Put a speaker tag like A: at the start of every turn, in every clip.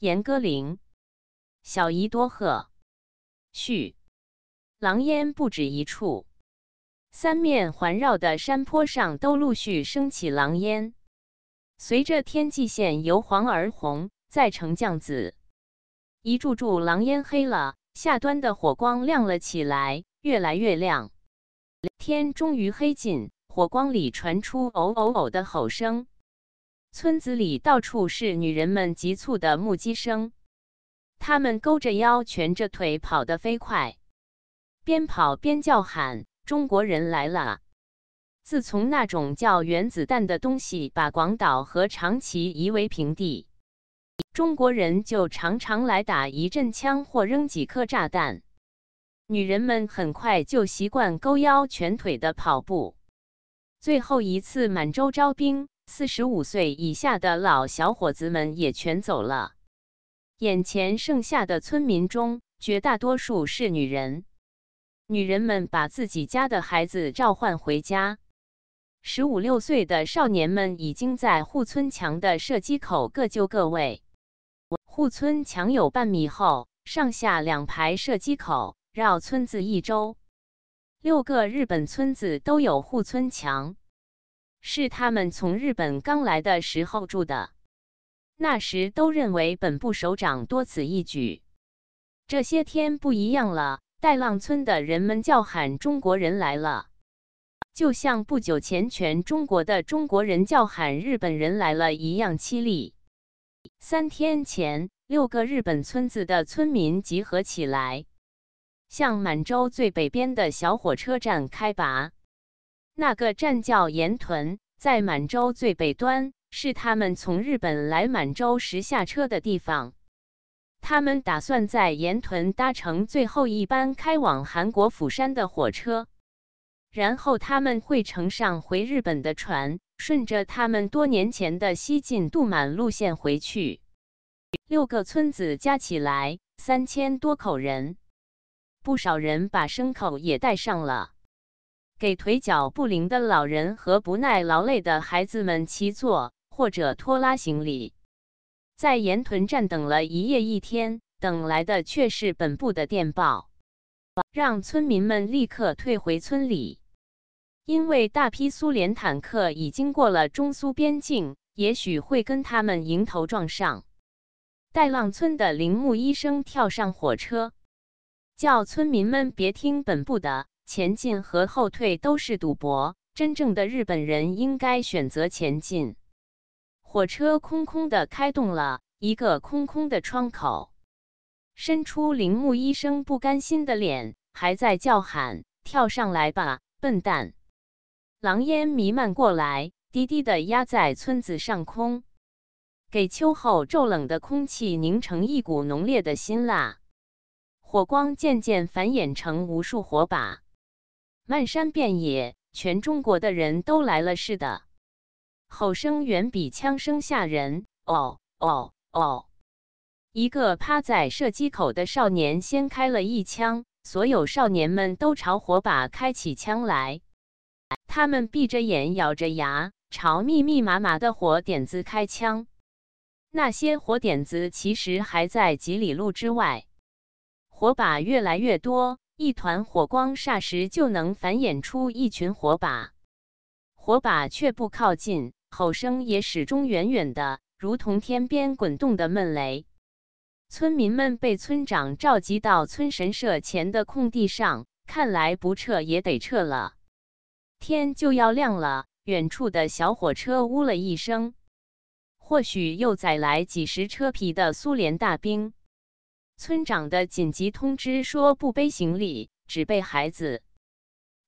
A: 严歌苓，《小姨多鹤》序：狼烟不止一处，三面环绕的山坡上都陆续升起狼烟，随着天际线由黄而红，再呈绛紫，一柱柱狼烟黑了，下端的火光亮了起来，越来越亮。天终于黑尽，火光里传出“哦哦哦”的吼声。村子里到处是女人们急促的目击声，她们勾着腰、蜷着腿跑得飞快，边跑边叫喊：“中国人来了！”自从那种叫原子弹的东西把广岛和长崎夷为平地，中国人就常常来打一阵枪或扔几颗炸弹。女人们很快就习惯勾腰蜷腿的跑步。最后一次满洲招兵。四十五岁以下的老小伙子们也全走了。眼前剩下的村民中，绝大多数是女人。女人们把自己家的孩子召唤回家。十五六岁的少年们已经在护村墙的射击口各就各位。护村墙有半米厚，上下两排射击口绕村子一周。六个日本村子都有护村墙。是他们从日本刚来的时候住的，那时都认为本部首长多此一举。这些天不一样了，带浪村的人们叫喊中国人来了，就像不久前全中国的中国人叫喊日本人来了一样凄厉。三天前，六个日本村子的村民集合起来，向满洲最北边的小火车站开拔。那个站叫岩屯，在满洲最北端，是他们从日本来满洲时下车的地方。他们打算在岩屯搭乘最后一班开往韩国釜山的火车，然后他们会乘上回日本的船，顺着他们多年前的西进渡满路线回去。六个村子加起来三千多口人，不少人把牲口也带上了。给腿脚不灵的老人和不耐劳累的孩子们骑坐或者拖拉行李，在盐屯站等了一夜一天，等来的却是本部的电报，让村民们立刻退回村里，因为大批苏联坦克已经过了中苏边境，也许会跟他们迎头撞上。带浪村的铃木医生跳上火车，叫村民们别听本部的。前进和后退都是赌博，真正的日本人应该选择前进。火车空空的开动了，一个空空的窗口伸出铃木医生不甘心的脸，还在叫喊：“跳上来吧，笨蛋！”狼烟弥漫过来，低低的压在村子上空，给秋后骤冷的空气凝成一股浓烈的辛辣。火光渐渐繁衍成无数火把。漫山遍野，全中国的人都来了似的。吼声远比枪声吓人。哦哦哦！一个趴在射击口的少年先开了一枪，所有少年们都朝火把开起枪来。他们闭着眼，咬着牙，朝密密麻麻的火点子开枪。那些火点子其实还在几里路之外。火把越来越多。一团火光，霎时就能繁衍出一群火把，火把却不靠近，吼声也始终远远的，如同天边滚动的闷雷。村民们被村长召集到村神社前的空地上，看来不撤也得撤了。天就要亮了，远处的小火车呜了一声，或许又载来几十车皮的苏联大兵。村长的紧急通知说不背行李，只背孩子，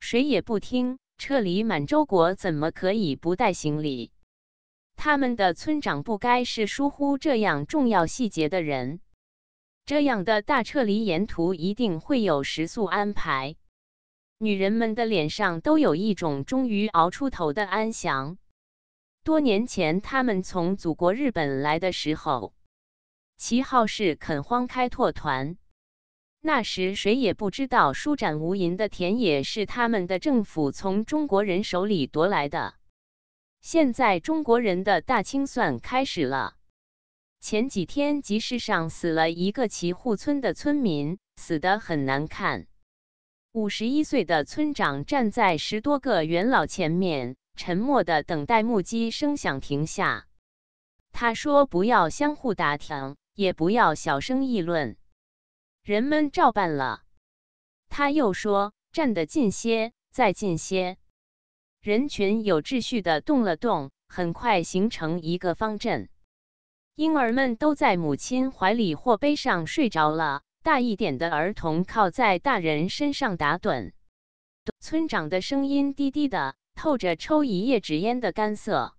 A: 谁也不听。撤离满洲国怎么可以不带行李？他们的村长不该是疏忽这样重要细节的人。这样的大撤离沿途一定会有食宿安排。女人们的脸上都有一种终于熬出头的安详。多年前他们从祖国日本来的时候。其号是垦荒开拓团。那时谁也不知道舒展无垠的田野是他们的政府从中国人手里夺来的。现在中国人的大清算开始了。前几天集市上死了一个旗户村的村民，死得很难看。五十一岁的村长站在十多个元老前面，沉默的等待木击声响停下。他说：“不要相互打听。”也不要小声议论。人们照办了。他又说：“站得近些，再近些。”人群有秩序的动了动，很快形成一个方阵。婴儿们都在母亲怀里或背上睡着了，大一点的儿童靠在大人身上打盹。村长的声音低低的，透着抽一叶纸烟的干涩。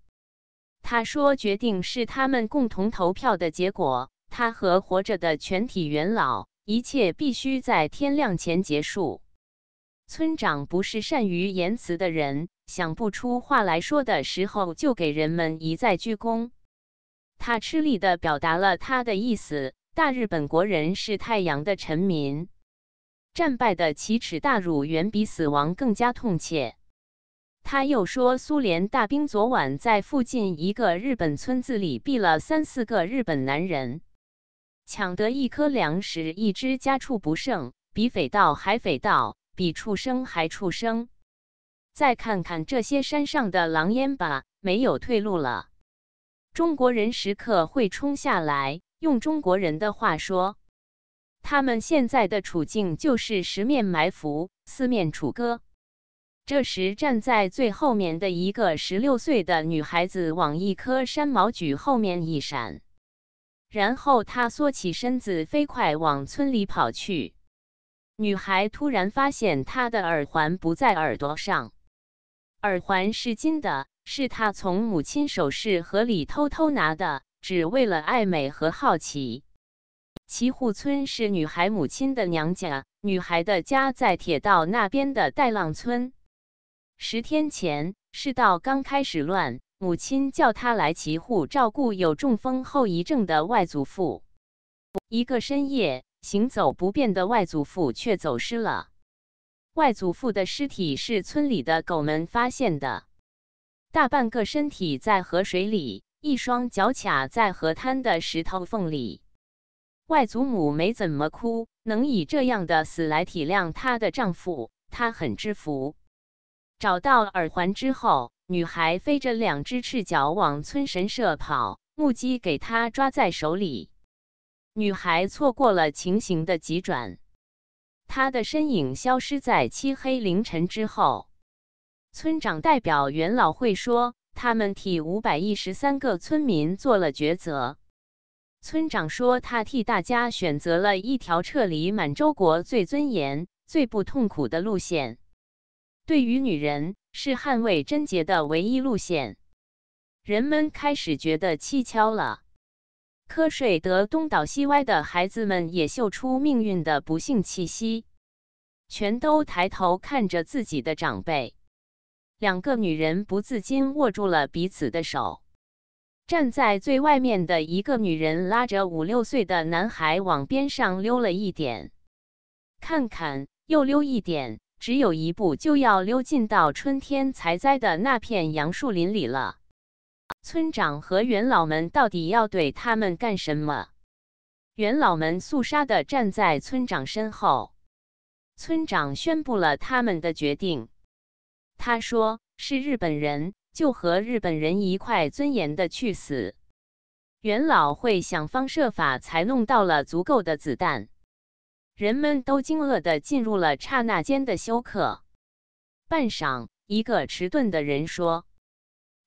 A: 他说：“决定是他们共同投票的结果。”他和活着的全体元老，一切必须在天亮前结束。村长不是善于言辞的人，想不出话来说的时候，就给人们一再鞠躬。他吃力的表达了他的意思：大日本国人是太阳的臣民，战败的奇耻大辱远比死亡更加痛切。他又说，苏联大兵昨晚在附近一个日本村子里毙了三四个日本男人。抢得一颗粮食，一只家畜不剩，比匪盗还匪盗，比畜生还畜生。再看看这些山上的狼烟吧，没有退路了。中国人时刻会冲下来。用中国人的话说，他们现在的处境就是十面埋伏，四面楚歌。这时，站在最后面的一个十六岁的女孩子，往一棵山毛榉后面一闪。然后他缩起身子，飞快往村里跑去。女孩突然发现，她的耳环不在耳朵上。耳环是金的，是她从母亲首饰盒里偷偷拿的，只为了爱美和好奇。齐户村是女孩母亲的娘家，女孩的家在铁道那边的带浪村。十天前，世道刚开始乱。母亲叫他来其户照顾有中风后遗症的外祖父。一个深夜，行走不便的外祖父却走失了。外祖父的尸体是村里的狗们发现的，大半个身体在河水里，一双脚卡在河滩的石头缝里。外祖母没怎么哭，能以这样的死来体谅她的丈夫，她很知福。找到耳环之后。女孩飞着两只赤脚往村神社跑，木屐给她抓在手里。女孩错过了情形的急转，她的身影消失在漆黑凌晨之后。村长代表元老会说，他们替五百一十三个村民做了抉择。村长说，他替大家选择了一条撤离满洲国最尊严、最不痛苦的路线。对于女人是捍卫贞洁的唯一路线，人们开始觉得蹊跷了。瞌睡得东倒西歪的孩子们也嗅出命运的不幸气息，全都抬头看着自己的长辈。两个女人不自禁握住了彼此的手。站在最外面的一个女人拉着五六岁的男孩往边上溜了一点，看看又溜一点。只有一步就要溜进到春天采摘的那片杨树林里了。村长和元老们到底要对他们干什么？元老们肃杀地站在村长身后。村长宣布了他们的决定。他说：“是日本人，就和日本人一块尊严的去死。”元老会想方设法才弄到了足够的子弹。人们都惊愕地进入了刹那间的休克。半晌，一个迟钝的人说：“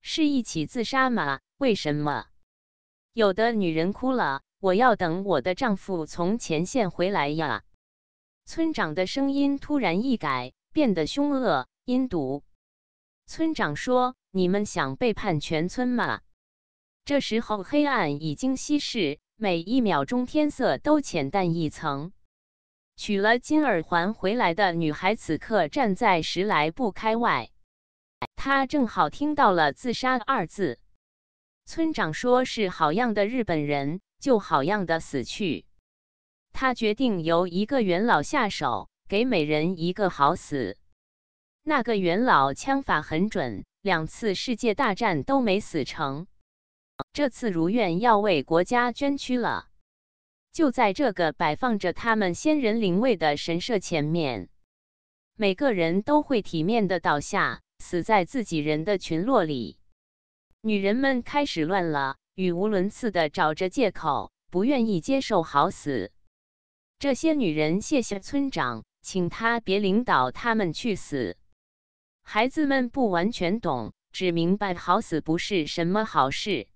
A: 是一起自杀吗？为什么？”有的女人哭了：“我要等我的丈夫从前线回来呀。”村长的声音突然一改，变得凶恶阴毒。村长说：“你们想背叛全村吗？”这时候，黑暗已经稀释，每一秒钟天色都浅淡一层。取了金耳环回来的女孩，此刻站在十来步开外，她正好听到了“自杀”二字。村长说是好样的日本人，就好样的死去。他决定由一个元老下手，给每人一个好死。那个元老枪法很准，两次世界大战都没死成，这次如愿要为国家捐躯了。就在这个摆放着他们先人灵位的神社前面，每个人都会体面的倒下，死在自己人的群落里。女人们开始乱了，语无伦次的找着借口，不愿意接受好死。这些女人谢谢村长，请他别领导他们去死。孩子们不完全懂，只明白好死不是什么好事，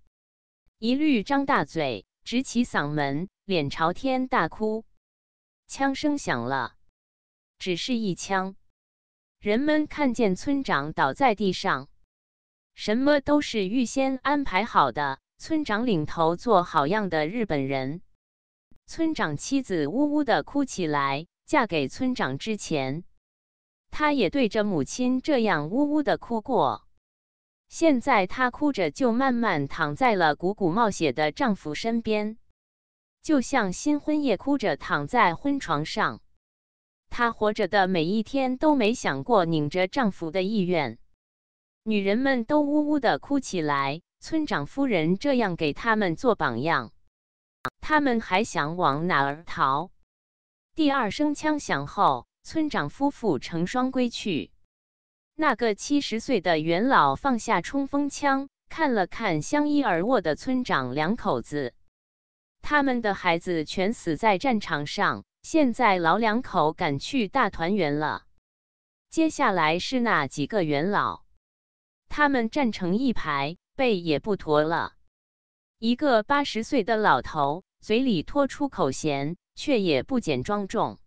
A: 一律张大嘴。直起嗓门，脸朝天大哭。枪声响了，只是一枪。人们看见村长倒在地上，什么都是预先安排好的。村长领头做好样的日本人，村长妻子呜呜的哭起来。嫁给村长之前，她也对着母亲这样呜呜的哭过。现在她哭着就慢慢躺在了鼓鼓冒血的丈夫身边，就像新婚夜哭着躺在婚床上。她活着的每一天都没想过拧着丈夫的意愿。女人们都呜呜的哭起来，村长夫人这样给他们做榜样，他们还想往哪儿逃？第二声枪响后，村长夫妇成双归去。那个七十岁的元老放下冲锋枪，看了看相依而卧的村长两口子，他们的孩子全死在战场上，现在老两口赶去大团圆了。接下来是那几个元老，他们站成一排，背也不驼了。一个八十岁的老头嘴里拖出口弦，却也不减庄重。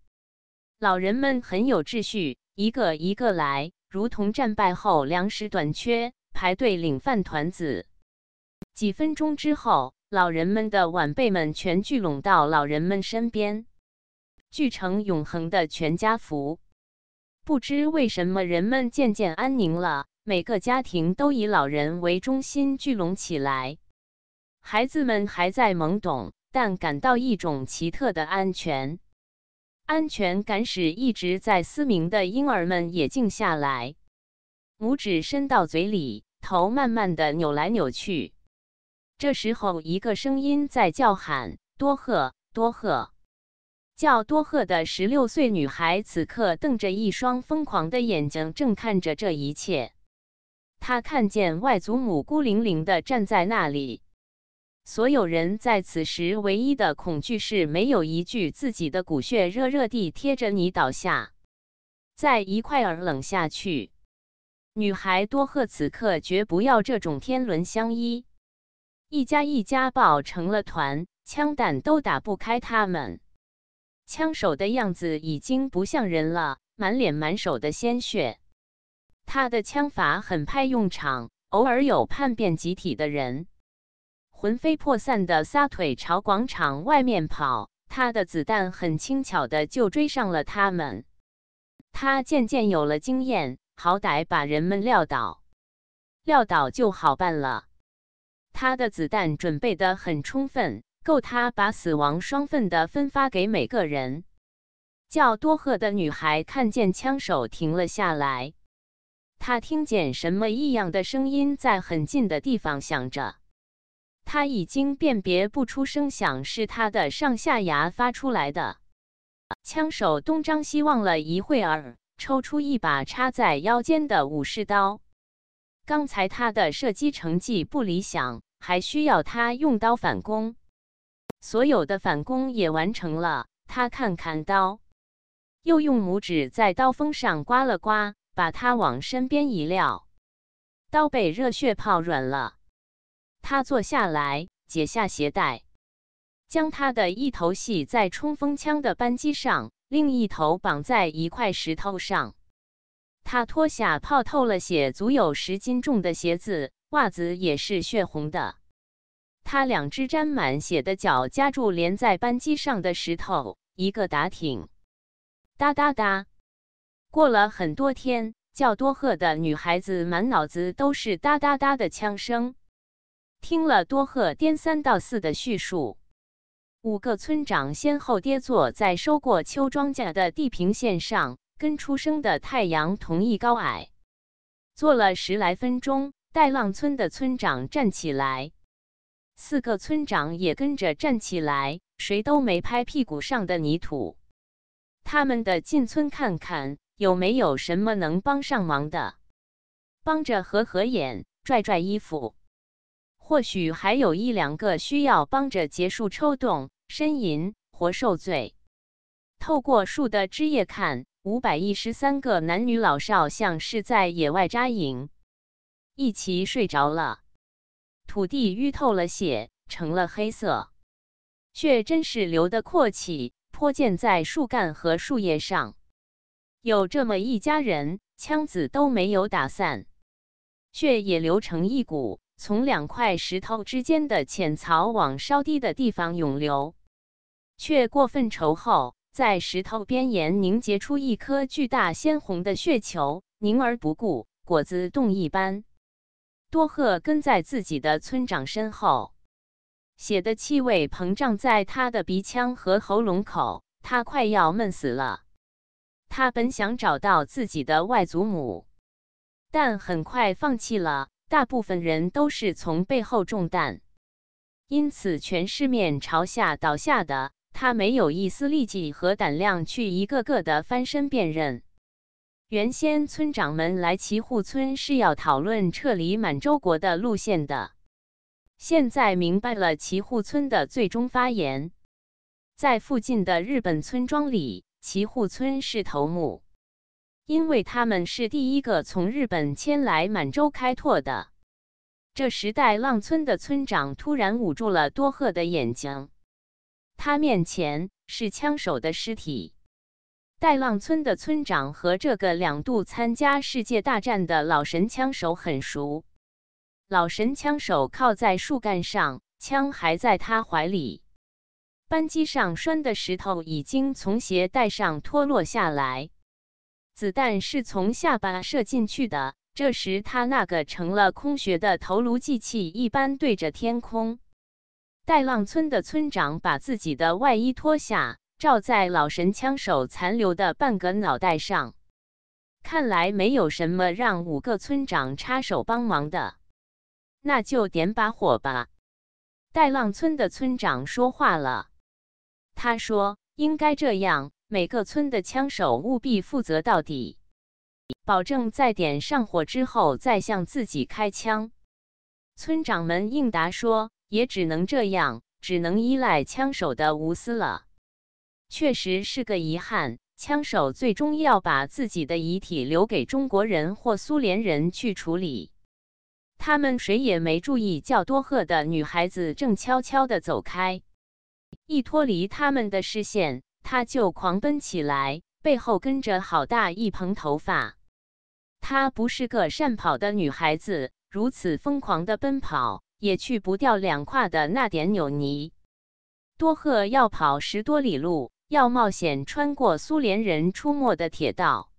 A: 老人们很有秩序，一个一个来。如同战败后粮食短缺，排队领饭团子。几分钟之后，老人们的晚辈们全聚拢到老人们身边，聚成永恒的全家福。不知为什么，人们渐渐安宁了。每个家庭都以老人为中心聚拢起来，孩子们还在懵懂，但感到一种奇特的安全。安全感使一直在嘶鸣的婴儿们也静下来，拇指伸到嘴里，头慢慢的扭来扭去。这时候，一个声音在叫喊：“多赫，多赫！”叫多赫的十六岁女孩此刻瞪着一双疯狂的眼睛，正看着这一切。她看见外祖母孤零零的站在那里。所有人在此时唯一的恐惧是，没有一具自己的骨血热热地贴着你倒下，再一块儿冷下去。女孩多赫此刻绝不要这种天伦相依，一家一家抱成了团，枪弹都打不开他们。枪手的样子已经不像人了，满脸满手的鲜血，他的枪法很派用场，偶尔有叛变集体的人。魂飞魄散的撒腿朝广场外面跑，他的子弹很轻巧的就追上了他们。他渐渐有了经验，好歹把人们撂倒，撂倒就好办了。他的子弹准备的很充分，够他把死亡双份的分发给每个人。叫多赫的女孩看见枪手停了下来，她听见什么异样的声音在很近的地方响着。他已经辨别不出声响是他的上下牙发出来的。枪手东张西望了一会儿，抽出一把插在腰间的武士刀。刚才他的射击成绩不理想，还需要他用刀反攻。所有的反攻也完成了。他看看刀，又用拇指在刀锋上刮了刮，把它往身边一撂，刀被热血泡软了。他坐下来，解下鞋带，将他的一头系在冲锋枪的扳机上，另一头绑在一块石头上。他脱下泡透了血、足有十斤重的鞋子，袜子也是血红的。他两只沾满血的脚夹住连在扳机上的石头，一个打挺，哒哒哒。过了很多天，叫多赫的女孩子满脑子都是哒哒哒的枪声。听了多鹤颠三倒四的叙述，五个村长先后跌坐在收过秋庄稼的地平线上，跟出生的太阳同一高矮。坐了十来分钟，带浪村的村长站起来，四个村长也跟着站起来，谁都没拍屁股上的泥土。他们的进村看看有没有什么能帮上忙的，帮着合合眼，拽拽衣服。或许还有一两个需要帮着结束抽动、呻吟、活受罪。透过树的枝叶看，五百一十三个男女老少像是在野外扎营，一齐睡着了。土地淤透了血，成了黑色，血真是流得阔起，泼溅在树干和树叶上。有这么一家人，枪子都没有打散，血也流成一股。从两块石头之间的浅槽往稍低的地方涌流，却过分稠厚，在石头边沿凝结出一颗巨大鲜红的血球，凝而不固，果子冻一般。多赫跟在自己的村长身后，血的气味膨胀在他的鼻腔和喉咙口，他快要闷死了。他本想找到自己的外祖母，但很快放弃了。大部分人都是从背后中弹，因此全是面朝下倒下的。他没有一丝力气和胆量去一个个的翻身辨认。原先村长们来齐户村是要讨论撤离满洲国的路线的，现在明白了齐户村的最终发言。在附近的日本村庄里，齐户村是头目。因为他们是第一个从日本迁来满洲开拓的。这时代浪村的村长突然捂住了多贺的眼睛，他面前是枪手的尸体。代浪村的村长和这个两度参加世界大战的老神枪手很熟。老神枪手靠在树干上，枪还在他怀里，扳机上拴的石头已经从鞋带上脱落下来。子弹是从下巴射进去的。这时，他那个成了空穴的头颅，祭器一般对着天空。带浪村的村长把自己的外衣脱下，罩在老神枪手残留的半个脑袋上。看来没有什么让五个村长插手帮忙的，那就点把火吧。带浪村的村长说话了，他说：“应该这样。”每个村的枪手务必负责到底，保证在点上火之后再向自己开枪。村长们应答说：“也只能这样，只能依赖枪手的无私了。”确实是个遗憾，枪手最终要把自己的遗体留给中国人或苏联人去处理。他们谁也没注意，叫多赫的女孩子正悄悄地走开，一脱离他们的视线。他就狂奔起来，背后跟着好大一蓬头发。她不是个善跑的女孩子，如此疯狂的奔跑也去不掉两胯的那点扭泥。多赫要跑十多里路，要冒险穿过苏联人出没的铁道，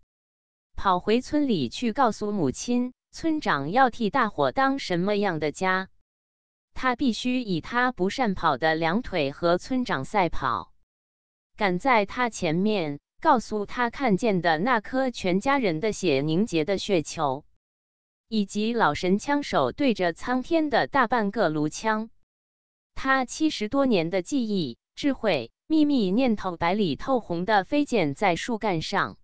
A: 跑回村里去告诉母亲，村长要替大伙当什么样的家。他必须以他不善跑的两腿和村长赛跑。赶在他前面，告诉他看见的那颗全家人的血凝结的血球，以及老神枪手对着苍天的大半个炉枪。他七十多年的记忆、智慧、秘密念头，白里透红的飞溅在树干上。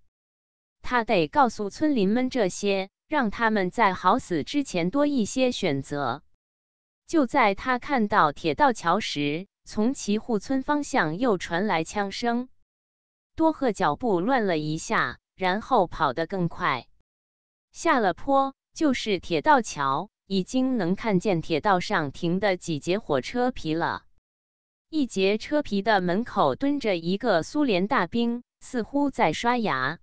A: 他得告诉村民们这些，让他们在好死之前多一些选择。就在他看到铁道桥时。从齐户村方向又传来枪声，多赫脚步乱了一下，然后跑得更快。下了坡就是铁道桥，已经能看见铁道上停的几节火车皮了。一节车皮的门口蹲着一个苏联大兵，似乎在刷牙。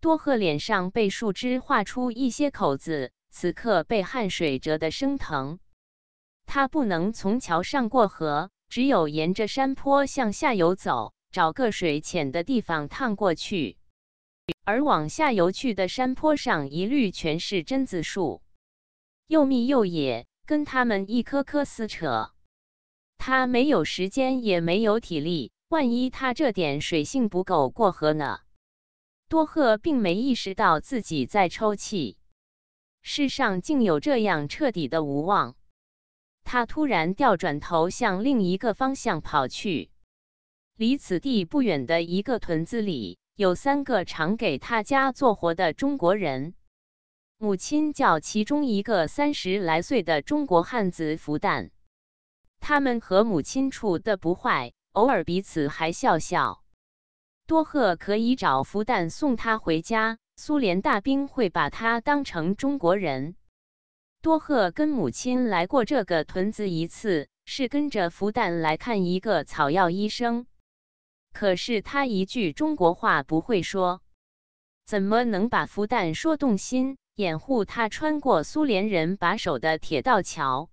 A: 多赫脸上被树枝划出一些口子，此刻被汗水折得生疼。他不能从桥上过河。只有沿着山坡向下游走，找个水浅的地方趟过去。而往下游去的山坡上，一律全是榛子树，又密又野，跟他们一棵棵撕扯。他没有时间，也没有体力。万一他这点水性不够过河呢？多赫并没意识到自己在抽泣。世上竟有这样彻底的无望！他突然调转头，向另一个方向跑去。离此地不远的一个屯子里，有三个常给他家做活的中国人。母亲叫其中一个三十来岁的中国汉子福旦。他们和母亲处得不坏，偶尔彼此还笑笑。多赫可以找福旦送他回家，苏联大兵会把他当成中国人。多赫跟母亲来过这个屯子一次，是跟着福旦来看一个草药医生。可是他一句中国话不会说，怎么能把福旦说动心，掩护他穿过苏联人把守的铁道桥？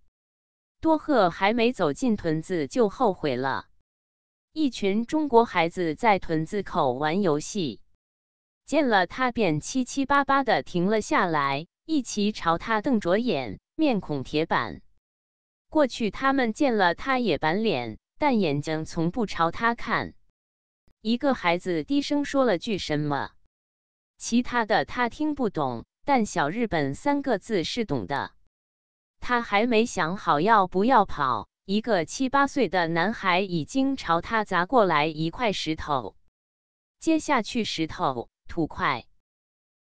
A: 多赫还没走进屯子就后悔了。一群中国孩子在屯子口玩游戏，见了他便七七八八的停了下来。一齐朝他瞪着眼，面孔铁板。过去他们见了他也板脸，但眼睛从不朝他看。一个孩子低声说了句什么，其他的他听不懂，但“小日本”三个字是懂的。他还没想好要不要跑，一个七八岁的男孩已经朝他砸过来一块石头，接下去石头、土块。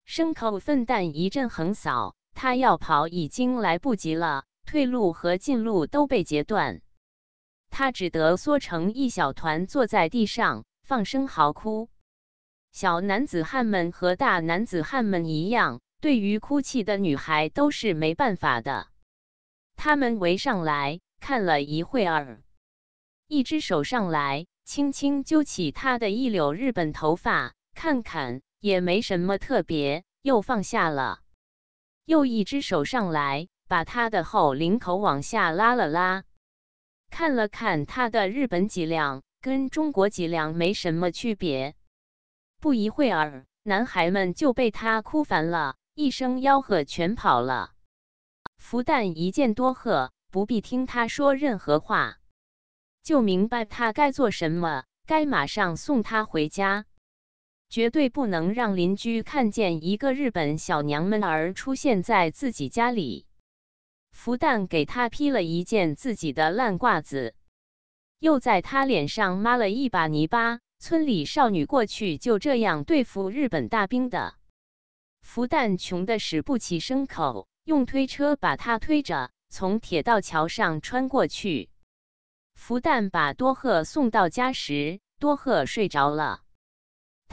A: 牲口粪蛋一阵横扫，他要跑已经来不及了，退路和近路都被截断，他只得缩成一小团，坐在地上放声嚎哭。小男子汉们和大男子汉们一样，对于哭泣的女孩都是没办法的。他们围上来，看了一会儿，一只手上来轻轻揪起他的一绺日本头发，看看。也没什么特别，又放下了。又一只手上来，把他的后领口往下拉了拉，看了看他的日本脊梁，跟中国脊梁没什么区别。不一会儿，男孩们就被他哭烦了，一声吆喝，全跑了。福蛋一见多鹤，不必听他说任何话，就明白他该做什么，该马上送他回家。绝对不能让邻居看见一个日本小娘们儿出现在自己家里。福蛋给他披了一件自己的烂褂子，又在他脸上抹了一把泥巴。村里少女过去就这样对付日本大兵的。福蛋穷的使不起牲口，用推车把他推着从铁道桥上穿过去。福蛋把多贺送到家时，多贺睡着了。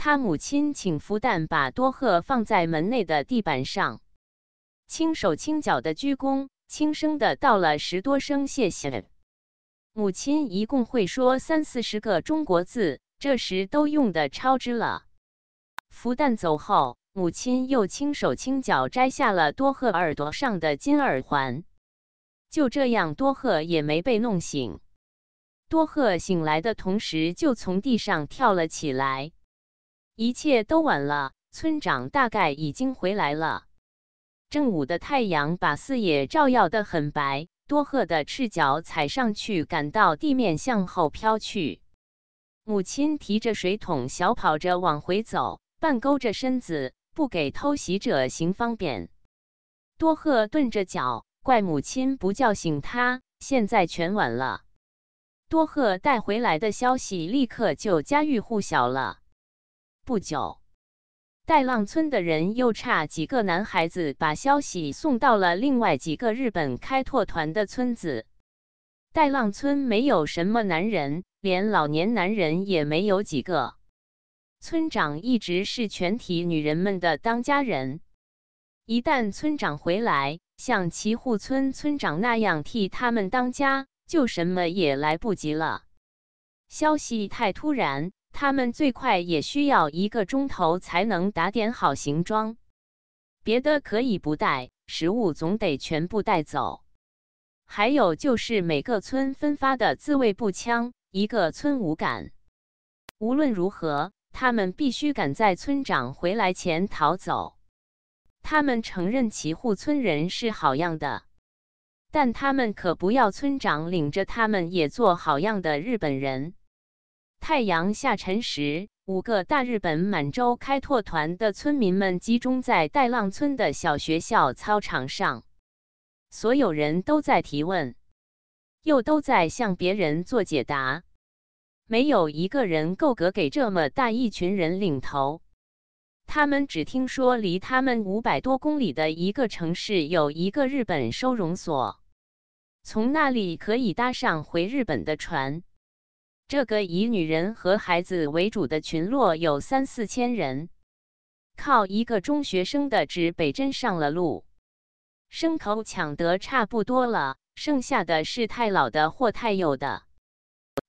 A: 他母亲请福蛋把多鹤放在门内的地板上，轻手轻脚的鞠躬，轻声的道了十多声谢谢。母亲一共会说三四十个中国字，这时都用的超支了。福蛋走后，母亲又轻手轻脚摘下了多鹤耳朵上的金耳环。就这样，多鹤也没被弄醒。多鹤醒来的同时，就从地上跳了起来。一切都晚了，村长大概已经回来了。正午的太阳把四野照耀得很白，多鹤的赤脚踩上去，感到地面向后飘去。母亲提着水桶，小跑着往回走，半勾着身子，不给偷袭者行方便。多鹤顿着脚，怪母亲不叫醒他。现在全晚了，多鹤带回来的消息立刻就家喻户晓了。不久，带浪村的人又差几个男孩子把消息送到了另外几个日本开拓团的村子。带浪村没有什么男人，连老年男人也没有几个。村长一直是全体女人们的当家人。一旦村长回来，像齐户村村长那样替他们当家，就什么也来不及了。消息太突然。他们最快也需要一个钟头才能打点好行装，别的可以不带，食物总得全部带走。还有就是每个村分发的自卫步枪，一个村五杆。无论如何，他们必须赶在村长回来前逃走。他们承认其户村人是好样的，但他们可不要村长领着他们也做好样的日本人。太阳下沉时，五个大日本满洲开拓团的村民们集中在带浪村的小学校操场上，所有人都在提问，又都在向别人做解答，没有一个人够格给这么大一群人领头。他们只听说离他们五百多公里的一个城市有一个日本收容所，从那里可以搭上回日本的船。这个以女人和孩子为主的群落有三四千人，靠一个中学生的指北针上了路。牲口抢得差不多了，剩下的是太老的或太幼的，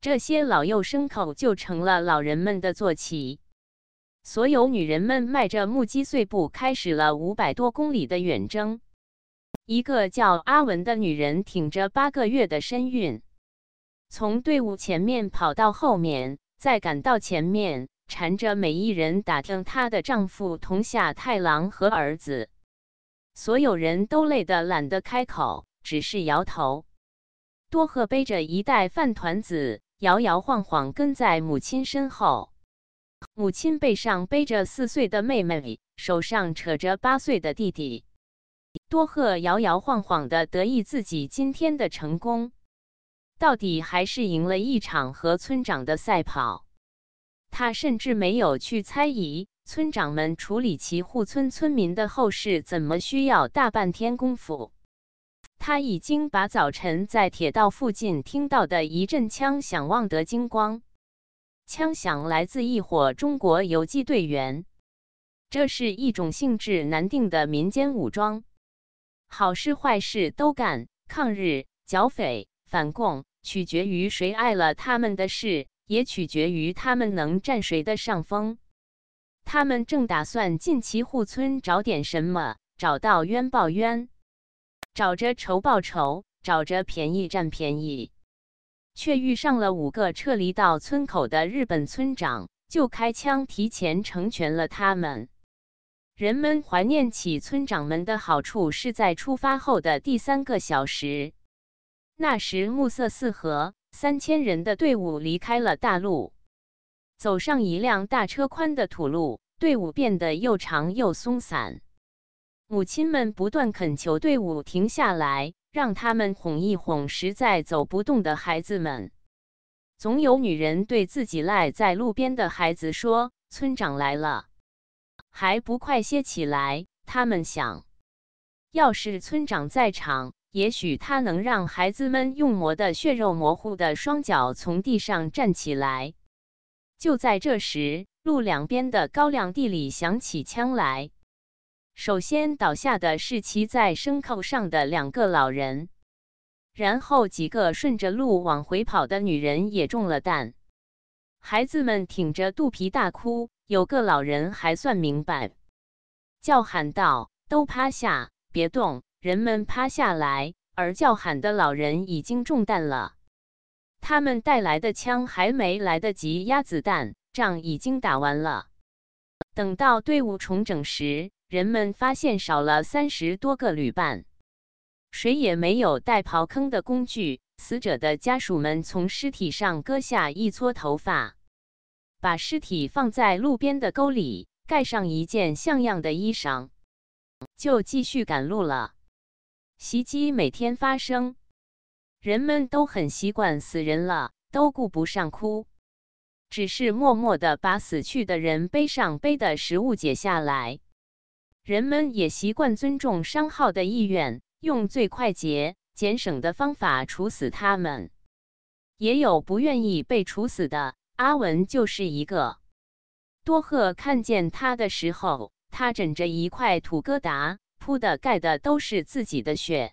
A: 这些老幼牲口就成了老人们的坐骑。所有女人们迈着木屐碎步开始了五百多公里的远征。一个叫阿文的女人挺着八个月的身孕。从队伍前面跑到后面，再赶到前面，缠着每一人打听她的丈夫同下太郎和儿子。所有人都累得懒得开口，只是摇头。多贺背着一袋饭团子，摇摇晃晃跟在母亲身后。母亲背上背着四岁的妹妹，手上扯着八岁的弟弟。多贺摇摇晃晃地得意自己今天的成功。到底还是赢了一场和村长的赛跑。他甚至没有去猜疑村长们处理其户村村民的后事怎么需要大半天功夫。他已经把早晨在铁道附近听到的一阵枪响忘得精光。枪响来自一伙中国游击队员，这是一种性质难定的民间武装，好事坏事都干，抗日、剿匪、反共。取决于谁爱了他们的事，也取决于他们能占谁的上风。他们正打算进其户村找点什么，找到冤报冤，找着仇报仇，找着便宜占便宜，却遇上了五个撤离到村口的日本村长，就开枪提前成全了他们。人们怀念起村长们的好处，是在出发后的第三个小时。那时暮色四合，三千人的队伍离开了大路，走上一辆大车宽的土路，队伍变得又长又松散。母亲们不断恳求队伍停下来，让他们哄一哄实在走不动的孩子们。总有女人对自己赖在路边的孩子说：“村长来了，还不快些起来？”他们想，要是村长在场。也许他能让孩子们用磨得血肉模糊的双脚从地上站起来。就在这时，路两边的高粱地里响起枪来。首先倒下的是骑在牲口上的两个老人，然后几个顺着路往回跑的女人也中了弹。孩子们挺着肚皮大哭。有个老人还算明白，叫喊道：“都趴下，别动。”人们趴下来，而叫喊的老人已经中弹了。他们带来的枪还没来得及压子弹，仗已经打完了。等到队伍重整时，人们发现少了三十多个旅伴，谁也没有带刨坑的工具。死者的家属们从尸体上割下一撮头发，把尸体放在路边的沟里，盖上一件像样的衣裳，就继续赶路了。袭击每天发生，人们都很习惯死人了，都顾不上哭，只是默默的把死去的人背上背的食物解下来。人们也习惯尊重商号的意愿，用最快捷、简省的方法处死他们。也有不愿意被处死的，阿文就是一个。多赫看见他的时候，他枕着一块土疙瘩。铺的盖的都是自己的血，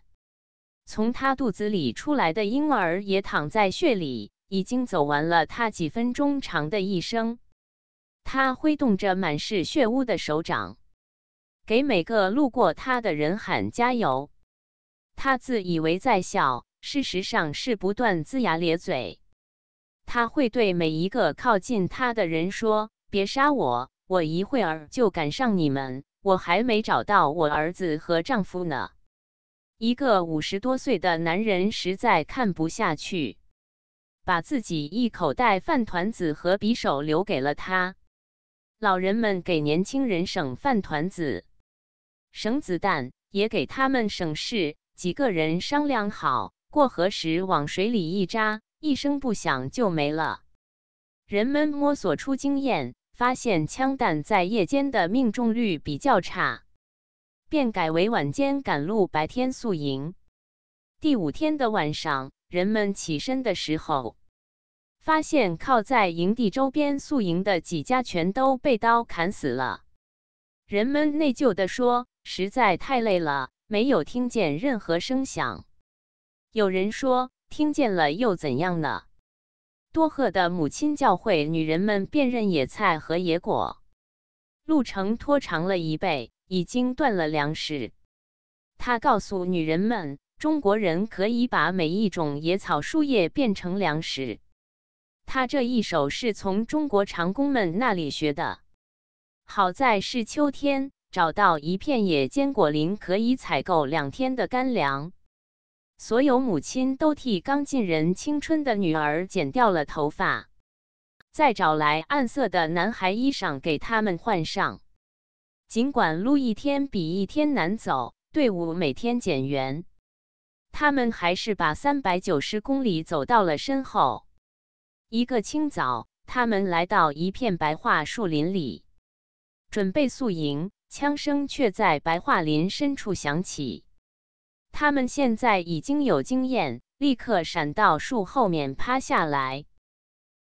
A: 从他肚子里出来的婴儿也躺在血里，已经走完了他几分钟长的一生。他挥动着满是血污的手掌，给每个路过他的人喊加油。他自以为在笑，事实上是不断龇牙咧嘴。他会对每一个靠近他的人说：“别杀我，我一会儿就赶上你们。”我还没找到我儿子和丈夫呢。一个五十多岁的男人实在看不下去，把自己一口袋饭团子和匕首留给了他。老人们给年轻人省饭团子，省子弹，也给他们省事。几个人商量好，过河时往水里一扎，一声不响就没了。人们摸索出经验。发现枪弹在夜间的命中率比较差，便改为晚间赶路，白天宿营。第五天的晚上，人们起身的时候，发现靠在营地周边宿营的几家全都被刀砍死了。人们内疚地说：“实在太累了，没有听见任何声响。”有人说：“听见了又怎样呢？”多赫的母亲教会女人们辨认野菜和野果，路程拖长了一倍，已经断了粮食。他告诉女人们，中国人可以把每一种野草树叶变成粮食。他这一手是从中国长工们那里学的。好在是秋天，找到一片野坚果林，可以采购两天的干粮。所有母亲都替刚进人青春的女儿剪掉了头发，再找来暗色的男孩衣裳给他们换上。尽管路一天比一天难走，队伍每天减员，他们还是把三百九十公里走到了身后。一个清早，他们来到一片白桦树林里，准备宿营，枪声却在白桦林深处响起。他们现在已经有经验，立刻闪到树后面趴下来。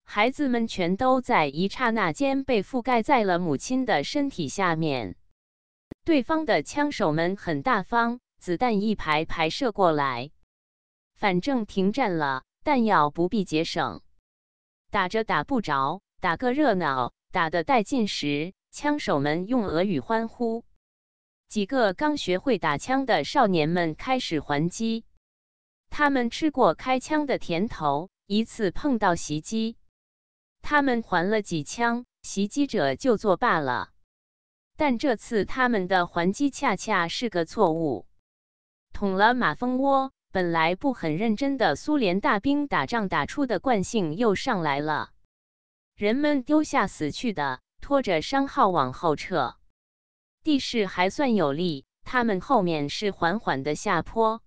A: 孩子们全都在一刹那间被覆盖在了母亲的身体下面。对方的枪手们很大方，子弹一排排射过来。反正停战了，弹药不必节省，打着打不着，打个热闹，打得带劲时，枪手们用俄语欢呼。几个刚学会打枪的少年们开始还击。他们吃过开枪的甜头，一次碰到袭击，他们还了几枪，袭击者就作罢了。但这次他们的还击恰恰是个错误，捅了马蜂窝。本来不很认真的苏联大兵打仗打出的惯性又上来了。人们丢下死去的，拖着伤号往后撤。地势还算有利，他们后面是缓缓的下坡。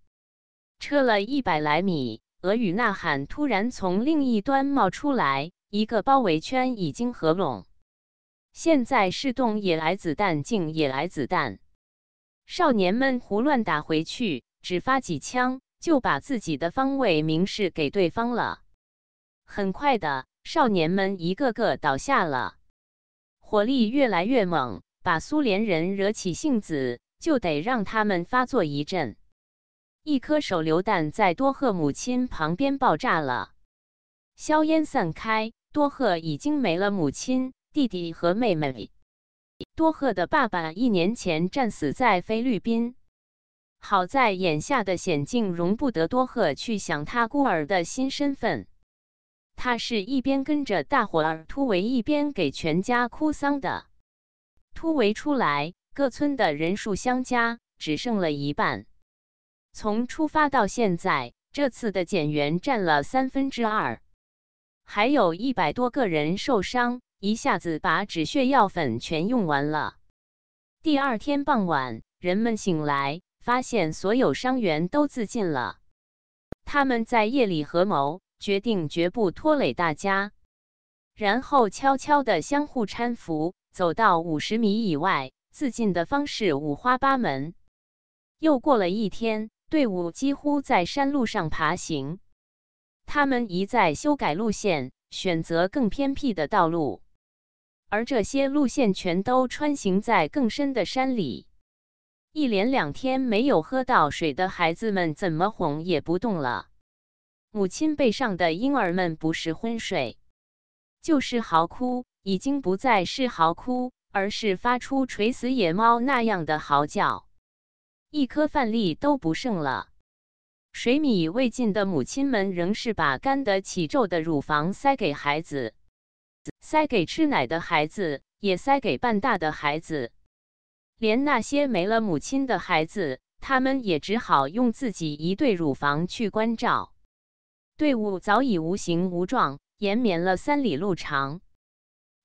A: 车了一百来米，俄语呐喊突然从另一端冒出来，一个包围圈已经合拢。现在是动也来子弹，静也来子弹。少年们胡乱打回去，只发几枪就把自己的方位明示给对方了。很快的，少年们一个个倒下了，火力越来越猛。把苏联人惹起性子，就得让他们发作一阵。一颗手榴弹在多赫母亲旁边爆炸了，硝烟散开，多赫已经没了母亲、弟弟和妹妹。多赫的爸爸一年前战死在菲律宾。好在眼下的险境容不得多赫去想他孤儿的新身份。他是一边跟着大伙儿突围，一边给全家哭丧的。突围出来，各村的人数相加只剩了一半。从出发到现在，这次的减员占了三分之二，还有一百多个人受伤，一下子把止血药粉全用完了。第二天傍晚，人们醒来发现所有伤员都自尽了。他们在夜里合谋，决定绝不拖累大家，然后悄悄地相互搀扶。走到五十米以外，自尽的方式五花八门。又过了一天，队伍几乎在山路上爬行。他们一再修改路线，选择更偏僻的道路，而这些路线全都穿行在更深的山里。一连两天没有喝到水的孩子们，怎么哄也不动了。母亲背上的婴儿们，不是昏睡，就是嚎哭。已经不再是嚎哭，而是发出垂死野猫那样的嚎叫。一颗饭粒都不剩了，水米未进的母亲们仍是把干得起皱的乳房塞给孩子，塞给吃奶的孩子，也塞给半大的孩子。连那些没了母亲的孩子，他们也只好用自己一对乳房去关照。队伍早已无形无状，延绵了三里路长。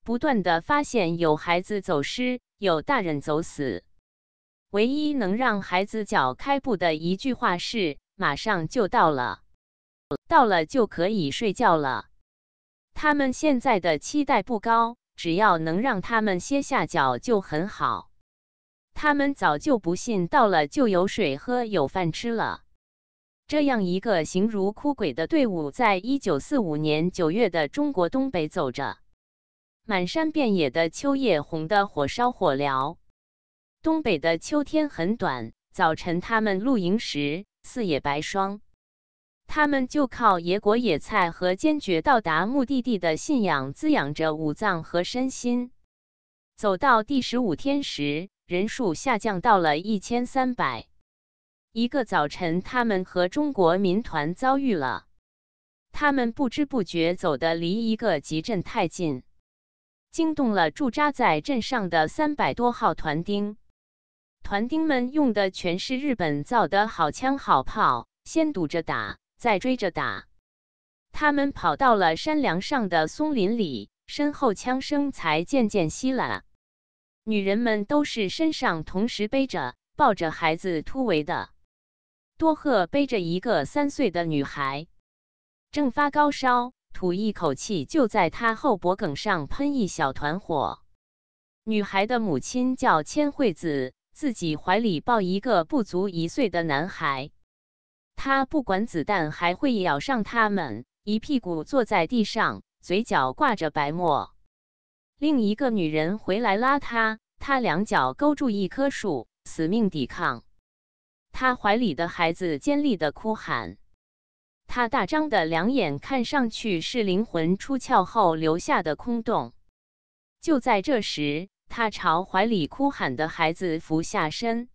A: 不断的发现有孩子走失，有大人走死。唯一能让孩子脚开步的一句话是：“马上就到了，到了就可以睡觉了。”他们现在的期待不高，只要能让他们歇下脚就很好。他们早就不信到了就有水喝、有饭吃了。这样一个形如枯鬼的队伍，在一九四五年九月的中国东北走着。满山遍野的秋叶红得火烧火燎，东北的秋天很短。早晨他们露营时，四野白霜，他们就靠野果、野菜和坚决到达目的地的信仰滋养着五脏和身心。走到第十五天时，人数下降到了一千三百。一个早晨，他们和中国民团遭遇了，他们不知不觉走的离一个集镇太近。惊动了驻扎在镇上的三百多号团丁，团丁们用的全是日本造的好枪好炮，先堵着打，再追着打。他们跑到了山梁上的松林里，身后枪声才渐渐稀了。女人们都是身上同时背着、抱着孩子突围的。多鹤背着一个三岁的女孩，正发高烧。吐一口气，就在他后脖梗上喷一小团火。女孩的母亲叫千惠子，自己怀里抱一个不足一岁的男孩。她不管子弹还会咬上他们，一屁股坐在地上，嘴角挂着白沫。另一个女人回来拉她，她两脚勾住一棵树，死命抵抗。她怀里的孩子尖利的哭喊。他大张的两眼看上去是灵魂出窍后留下的空洞。就在这时，他朝怀里哭喊的孩子俯下身。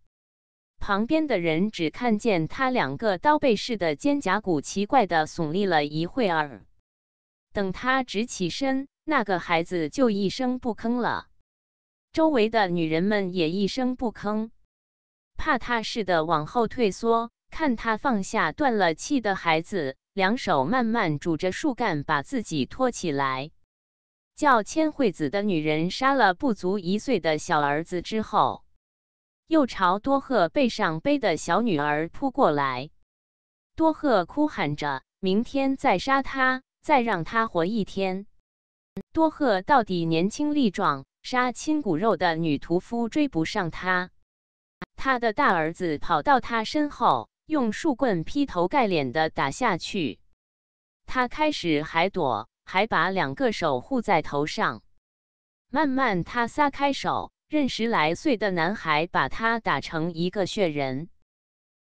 A: 旁边的人只看见他两个刀背似的肩胛骨奇怪的耸立了一会儿。等他直起身，那个孩子就一声不吭了。周围的女人们也一声不吭，怕他似的往后退缩。看他放下断了气的孩子，两手慢慢拄着树干，把自己托起来。叫千惠子的女人杀了不足一岁的小儿子之后，又朝多鹤背上背的小女儿扑过来。多鹤哭喊着：“明天再杀他，再让他活一天。”多鹤到底年轻力壮，杀亲骨肉的女屠夫追不上他。他的大儿子跑到他身后。用树棍劈头盖脸的打下去，他开始还躲，还把两个手护在头上。慢慢，他撒开手，任十来岁的男孩把他打成一个血人。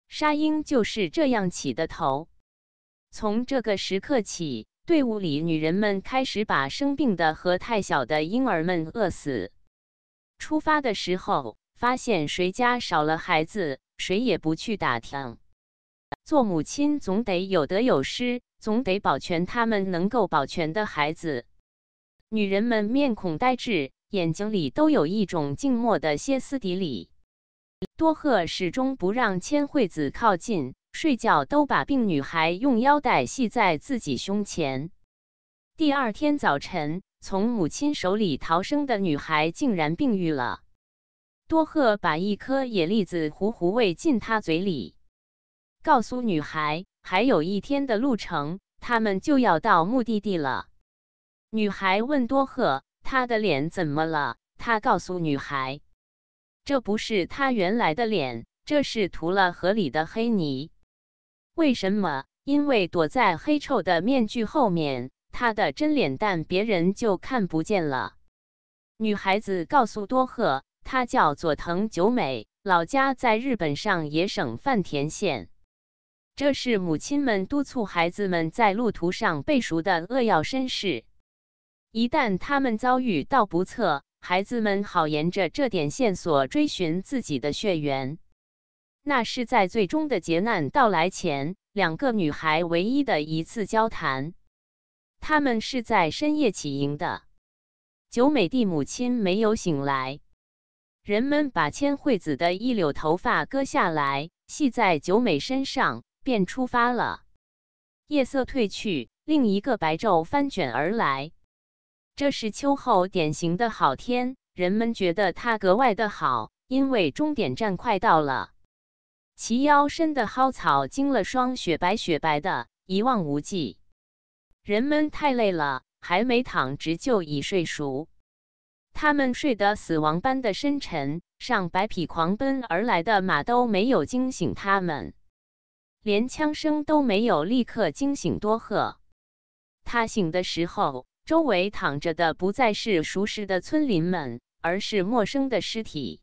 A: 沙鹰就是这样起的头。从这个时刻起，队伍里女人们开始把生病的和太小的婴儿们饿死。出发的时候，发现谁家少了孩子，谁也不去打听。做母亲总得有得有失，总得保全他们能够保全的孩子。女人们面孔呆滞，眼睛里都有一种静默的歇斯底里。多鹤始终不让千惠子靠近，睡觉都把病女孩用腰带系在自己胸前。第二天早晨，从母亲手里逃生的女孩竟然病愈了。多鹤把一颗野栗子糊糊喂进她嘴里。告诉女孩，还有一天的路程，他们就要到目的地了。女孩问多赫：“他的脸怎么了？”他告诉女孩：“这不是他原来的脸，这是涂了河里的黑泥。为什么？因为躲在黑臭的面具后面，他的真脸蛋别人就看不见了。”女孩子告诉多赫：“她叫佐藤久美，老家在日本上野省饭田县。”这是母亲们督促孩子们在路途上背熟的扼要身世，一旦他们遭遇到不测，孩子们好沿着这点线索追寻自己的血缘。那是在最终的劫难到来前，两个女孩唯一的一次交谈。他们是在深夜起营的，九美的母亲没有醒来。人们把千惠子的一绺头发割下来，系在九美身上。便出发了。夜色褪去，另一个白昼翻卷而来。这是秋后典型的好天，人们觉得它格外的好，因为终点站快到了。齐腰深的蒿草经了霜，雪白雪白的，一望无际。人们太累了，还没躺直就已睡熟。他们睡得死亡般的深沉，上百匹狂奔而来的马都没有惊醒他们。连枪声都没有，立刻惊醒多赫。他醒的时候，周围躺着的不再是熟识的村民们，而是陌生的尸体。